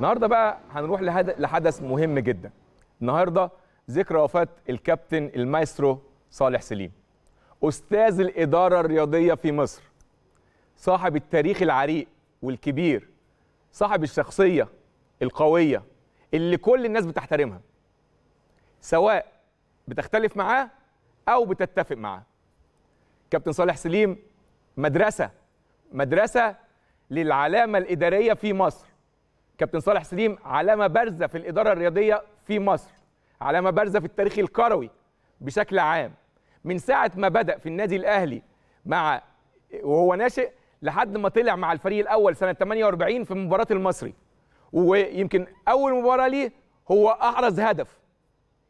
النهارده بقى هنروح لحدث مهم جدا النهارده ذكرى وفاه الكابتن المايسترو صالح سليم استاذ الاداره الرياضيه في مصر صاحب التاريخ العريق والكبير صاحب الشخصيه القويه اللي كل الناس بتحترمها سواء بتختلف معاه او بتتفق معاه كابتن صالح سليم مدرسه مدرسه للعلامه الاداريه في مصر كابتن صالح سليم علامه بارزه في الاداره الرياضيه في مصر علامه بارزه في التاريخ الكروي بشكل عام من ساعه ما بدا في النادي الاهلي مع وهو ناشئ لحد ما طلع مع الفريق الاول سنه 48 في مباراه المصري ويمكن اول مباراه ليه هو احرز هدف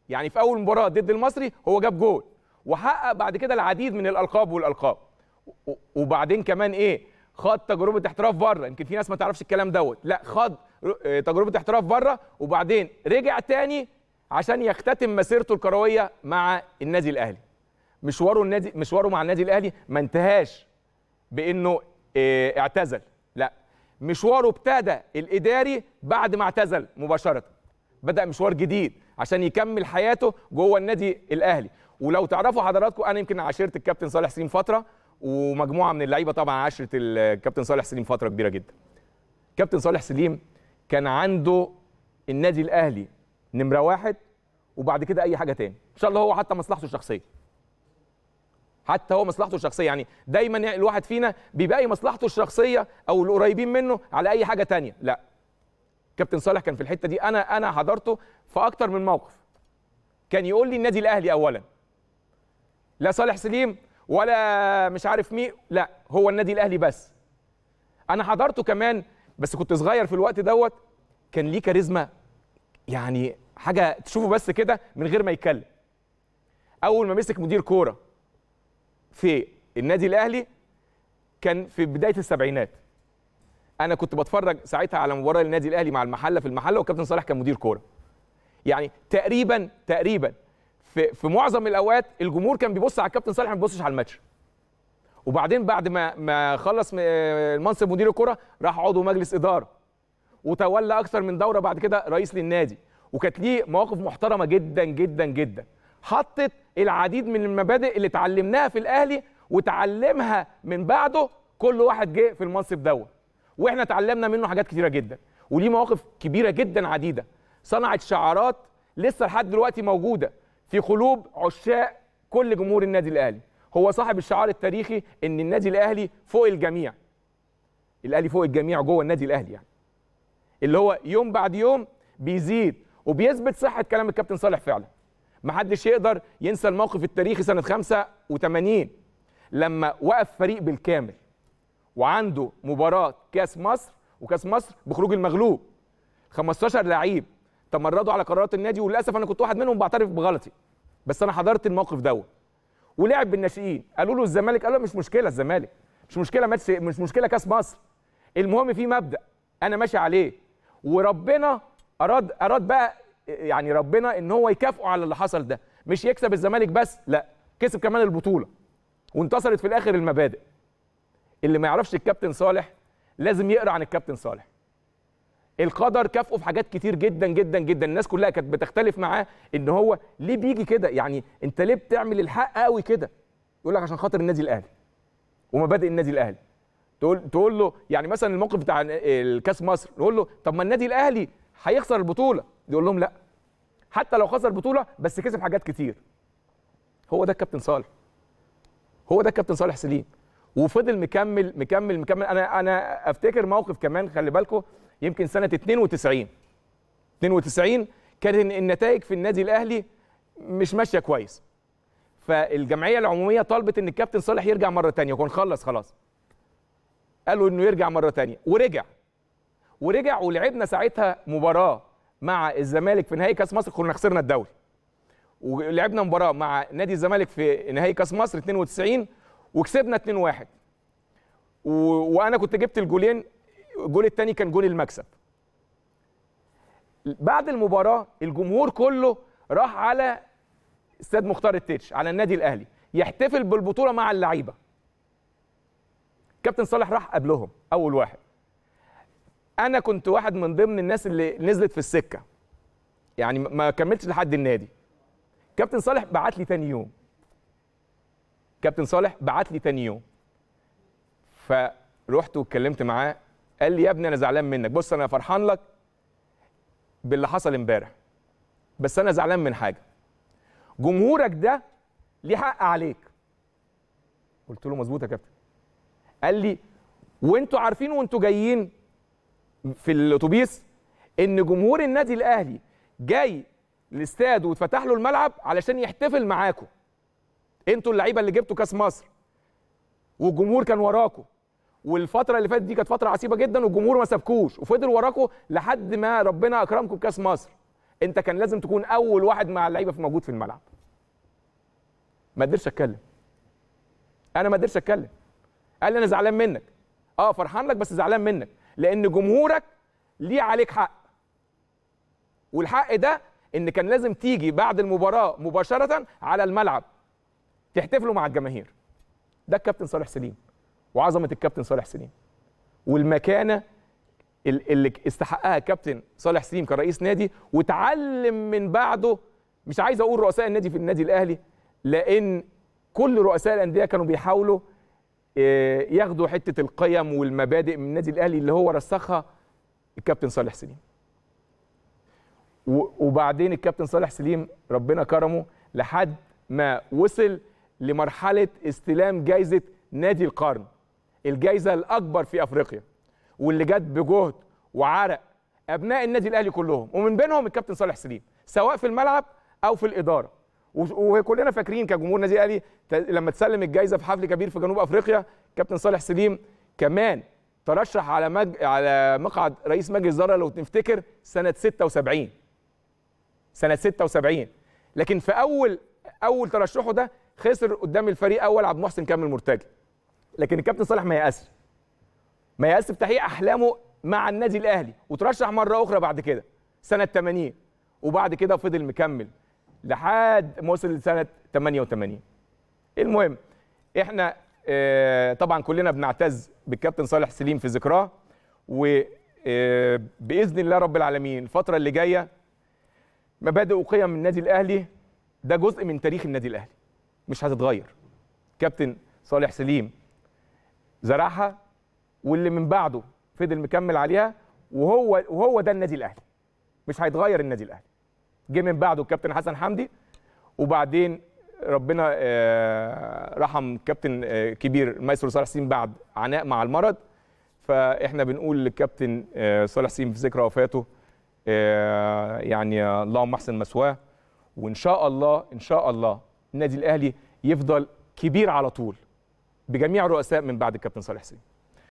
يعني في اول مباراه ضد المصري هو جاب جول وحقق بعد كده العديد من الالقاب والالقاب وبعدين كمان ايه خاض تجربه احتراف بره يمكن في ناس ما تعرفش الكلام دوت لا خاض آه، تجربه احتراف بره وبعدين رجع تاني عشان يختتم مسيرته الكرويه مع النادي الاهلي مشواره النادي مشواره مع النادي الاهلي ما انتهاش بانه آه، اعتزل لا مشواره ابتدى الاداري بعد ما اعتزل مباشره بدا مشوار جديد عشان يكمل حياته جوه النادي الاهلي ولو تعرفوا حضراتكم انا يمكن عاشرت الكابتن صالح سليم فتره ومجموعه من اللعيبه طبعا عاشرت الكابتن صالح سليم فتره كبيره جدا كابتن صالح سليم كان عنده النادي الاهلي نمره واحد وبعد كده اي حاجه تاني ان شاء الله هو حتى مصلحته الشخصيه حتى هو مصلحته الشخصيه يعني دايما الواحد فينا بيبقى مصلحته الشخصيه او القريبين منه على اي حاجه تانية لا كابتن صالح كان في الحته دي انا انا حضرته في اكتر من موقف كان يقول لي النادي الاهلي اولا لا صالح سليم ولا مش عارف مين لا هو النادي الاهلي بس انا حضرته كمان بس كنت صغير في الوقت دوت كان ليه كاريزما يعني حاجه تشوفه بس كده من غير ما يتكلم اول ما مسك مدير كوره في النادي الاهلي كان في بدايه السبعينات انا كنت بتفرج ساعتها على مباراه النادي الاهلي مع المحله في المحله وكابتن صالح كان مدير كوره يعني تقريبا تقريبا في في معظم الاوقات الجمهور كان بيبص على الكابتن صالح ما بيبصش على الماتش وبعدين بعد ما ما خلص آه، منصب مدير الكره راح عضو مجلس اداره وتولى اكثر من دوره بعد كده رئيس للنادي وكانت ليه مواقف محترمه جدا جدا جدا حطت العديد من المبادئ اللي اتعلمناها في الاهلي وتعلمها من بعده كل واحد جه في المنصب دوت واحنا اتعلمنا منه حاجات كتيره جدا وليه مواقف كبيره جدا عديده صنعت شعارات لسه لحد دلوقتي موجوده في قلوب عشاق كل جمهور النادي الاهلي هو صاحب الشعار التاريخي ان النادي الاهلي فوق الجميع الاهلي فوق الجميع جوه النادي الاهلي يعني اللي هو يوم بعد يوم بيزيد وبيثبت صحه كلام الكابتن صالح فعلا ما حدش يقدر ينسى الموقف التاريخي سنه 85 لما وقف فريق بالكامل وعنده مباراه كاس مصر وكاس مصر بخروج المغلوب 15 لعيب تمردوا على قرارات النادي وللاسف انا كنت واحد منهم بعترف بغلطي بس انا حضرت الموقف دوت ولعب بالناشئين قالوا له الزمالك قال له مش مشكله الزمالك مش مشكله ماتش مش مشكله كاس مصر المهم في مبدا انا ماشي عليه وربنا اراد اراد بقى يعني ربنا ان هو يكافئه على اللي حصل ده مش يكسب الزمالك بس لا كسب كمان البطوله وانتصرت في الاخر المبادئ اللي ما يعرفش الكابتن صالح لازم يقرا عن الكابتن صالح القدر كافئه في حاجات كتير جدا جدا جدا الناس كلها كانت بتختلف معاه ان هو ليه بيجي كده يعني انت ليه بتعمل الحق قوي كده يقول لك عشان خاطر النادي الاهلي ومبادئ النادي الاهلي تقول تقول له يعني مثلا الموقف بتاع الكاس مصر نقول له طب ما النادي الاهلي هيخسر البطوله يقول لهم لا حتى لو خسر البطوله بس كسب حاجات كتير هو ده الكابتن صالح هو ده الكابتن صالح سليم وفضل مكمل مكمل مكمل انا انا افتكر موقف كمان خلي بالكم يمكن سنه 92 92 كانت النتائج في النادي الاهلي مش ماشيه كويس فالجمعيه العموميه طلبت ان الكابتن صالح يرجع مره ثانيه وكان خلص خلاص قالوا انه يرجع مره ثانيه ورجع ورجع ولعبنا ساعتها مباراه مع الزمالك في نهائي كاس مصر كنا خسرنا الدوري ولعبنا مباراه مع نادي الزمالك في نهائي كاس مصر 92 وكسبنا 2-1 و... وانا كنت جبت الجولين الجول الثاني كان جول المكسب بعد المباراه الجمهور كله راح على استاد مختار التتش على النادي الاهلي يحتفل بالبطوله مع اللعيبه كابتن صالح راح قبلهم اول واحد انا كنت واحد من ضمن الناس اللي نزلت في السكه يعني ما كملتش لحد النادي كابتن صالح بعت لي ثاني يوم كابتن صالح بعت لي ثاني يوم فروحت واتكلمت معاه قال لي يا ابني انا زعلان منك بص انا فرحان لك باللي حصل امبارح بس انا زعلان من حاجه جمهورك ده ليه حق عليك قلت له مظبوط يا كابتن قال لي وانتوا عارفين وانتوا جايين في الاتوبيس ان جمهور النادي الاهلي جاي الاستاد واتفتح له الملعب علشان يحتفل معاكم انتوا اللعيبه اللي جبتوا كاس مصر والجمهور كان وراكم والفتره اللي فاتت دي كانت فتره عصيبه جدا والجمهور ما سابكوش وفضل وراكوا لحد ما ربنا اكرمكم بكاس مصر انت كان لازم تكون اول واحد مع اللعيبه في موجود في الملعب ما قدرتش اتكلم انا ما قدرتش اتكلم قال لي انا زعلان منك اه فرحان لك بس زعلان منك لان جمهورك ليه عليك حق والحق ده ان كان لازم تيجي بعد المباراه مباشره على الملعب تحتفلوا مع الجماهير ده الكابتن صالح سليم وعظمه الكابتن صالح سليم والمكانه اللي استحقها الكابتن صالح سليم كرئيس نادي وتعلم من بعده مش عايز اقول رؤساء النادي في النادي الاهلي لان كل رؤساء الانديه كانوا بيحاولوا آه، ياخدوا حته القيم والمبادئ من النادي الاهلي اللي هو رسخها الكابتن صالح سليم وبعدين الكابتن صالح سليم ربنا كرمه لحد ما وصل لمرحله استلام جائزه نادي القرن الجائزه الاكبر في افريقيا واللي جت بجهد وعرق ابناء النادي الاهلي كلهم ومن بينهم الكابتن صالح سليم سواء في الملعب او في الاداره وكلنا فاكرين كجمهور النادي الاهلي لما تسلم الجائزه في حفل كبير في جنوب افريقيا كابتن صالح سليم كمان ترشح على مج... على مقعد رئيس مجلس الإدارة لو تفتكر سنه 76 سنه 76 لكن في اول اول ترشحه ده خسر قدام الفريق اول عبد المحسن كامل مرتجي لكن الكابتن صالح ما يأسش ما يأس تحقيق احلامه مع النادي الاهلي وترشح مره اخرى بعد كده سنه 80 وبعد كده فضل مكمل لحد ما وصل لسنه 88 المهم احنا آه، طبعا كلنا بنعتز بالكابتن صالح سليم في ذكراه وباذن آه، الله رب العالمين الفتره اللي جايه مبادئ وقيم النادي الاهلي ده جزء من تاريخ النادي الاهلي مش هتتغير كابتن صالح سليم زرعها واللي من بعده فضل مكمل عليها وهو وهو ده النادي الاهلي مش هيتغير النادي الاهلي جه من بعده الكابتن حسن حمدي وبعدين ربنا آه، رحم كابتن آه، كبير مايسترو صالح سين بعد عناء مع المرض فاحنا بنقول للكابتن آه، صالح سين في ذكرى وفاته يعني اللهم احسن مثواه وان شاء الله ان شاء الله النادي الاهلي يفضل كبير على طول بجميع الرؤساء من بعد الكابتن صالح سليم